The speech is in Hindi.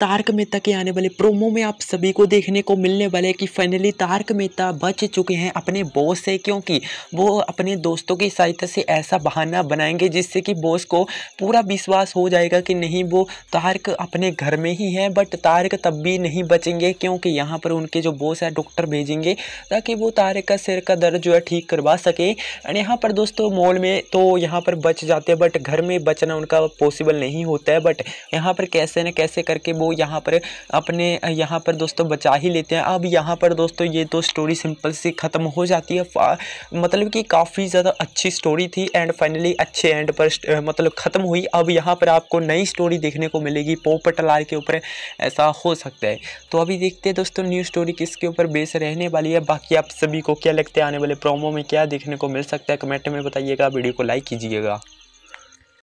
तारक मेहता के आने वाले प्रोमो में आप सभी को देखने को मिलने वाले कि फाइनली तारक मेहता बच चुके हैं अपने बॉस से क्योंकि वो अपने दोस्तों की सहायता से ऐसा बहाना बनाएंगे जिससे कि बॉस को पूरा विश्वास हो जाएगा कि नहीं वो तारक अपने घर में ही हैं बट तारक तब भी नहीं बचेंगे क्योंकि यहाँ पर उनके जो बॉस है डॉक्टर भेजेंगे ताकि वो तारक का सिर का दर्द जो है ठीक करवा सके एंड यहाँ पर दोस्तों मॉल में तो यहाँ पर बच जाते हैं बट घर में बचना उनका पॉसिबल नहीं होता है बट यहाँ पर कैसे न कैसे करके वो यहाँ पर अपने यहाँ पर दोस्तों बचा ही लेते हैं अब यहाँ पर दोस्तों ये तो स्टोरी सिंपल सी ख़त्म हो जाती है मतलब कि काफ़ी ज़्यादा अच्छी स्टोरी थी एंड फाइनली अच्छे एंड पर मतलब ख़त्म हुई अब यहाँ पर आपको नई स्टोरी देखने को मिलेगी पोपटलाल के ऊपर ऐसा हो सकता है तो अभी देखते हैं दोस्तों न्यू स्टोरी किसके ऊपर बेस रहने वाली है बाकी आप सभी को क्या लगता है आने वाले प्रोमो में क्या देखने को मिल सकता है कमेंट में बताइएगा वीडियो को लाइक कीजिएगा